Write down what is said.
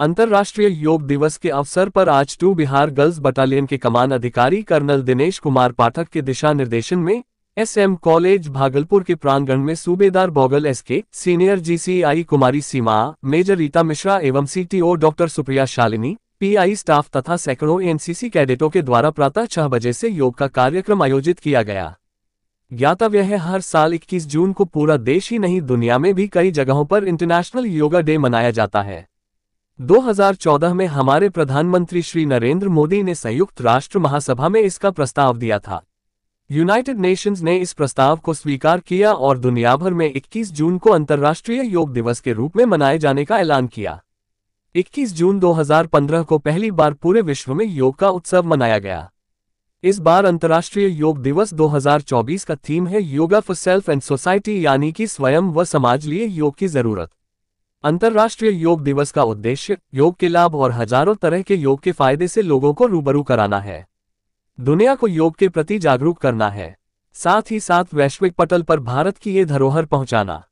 अंतर्राष्ट्रीय योग दिवस के अवसर पर आज टू बिहार गर्ल्स बटालियन के कमान अधिकारी कर्नल दिनेश कुमार पाठक के दिशा निर्देशन में एसएम कॉलेज भागलपुर के प्रांगण में सूबेदार S SK senior GCI Kumari Seema major Rita Mishra एवं CTO doctor Supriya Shalini PI staff तथा सैकड़ों एनसीसी कैडेटों के द्वारा प्रातः छह बजे से योग का कार्यक्रम आयोजित किया गया ज्ञातव्य है हर साल 21 जून को पूरा देश ही नहीं दुनिया में भी कई जगहों पर इंटरनेशनल योगा डे मनाया जाता है 2014 में हमारे प्रधानमंत्री श्री नरेंद्र मोदी ने संयुक्त राष्ट्र महासभा में इसका प्रस्ताव दिया था यूनाइटेड नेशंस ने इस प्रस्ताव को स्वीकार किया और दुनिया भर में 21 जून को अंतर्राष्ट्रीय योग दिवस के रूप में मनाए जाने का ऐलान किया 21 जून 2015 को पहली बार पूरे विश्व में योग का उत्सव मनाया गया इस बार अंतर्राष्ट्रीय योग दिवस 2024 का थीम है yoga for self and society यानी कि स्वयं व समाज लिए योग की जरूरत अंतर्राष्ट्रीय योग दिवस का उद्देश्य योग के लाभ और हजारों तरह के योग के फायदे से लोगों को रूबरू कराना है दुनिया को योग के प्रति जागरूक करना है साथ ही साथ वैश्विक पटल पर भारत की ये धरोहर पहुंचाना